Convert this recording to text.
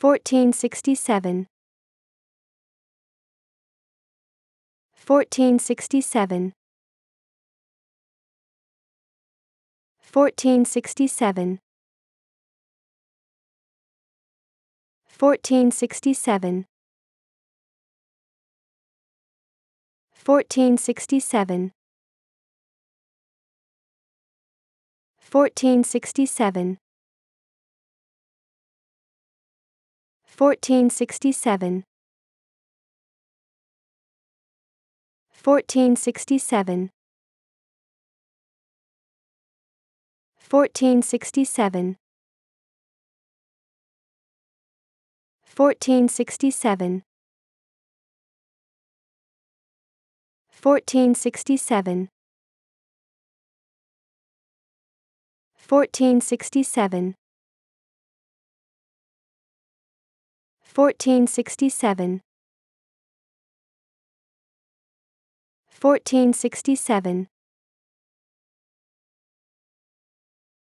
1467 1467 1467 1467 1467 1467 1467 1467 1467 1467 1467 1467 1467 1467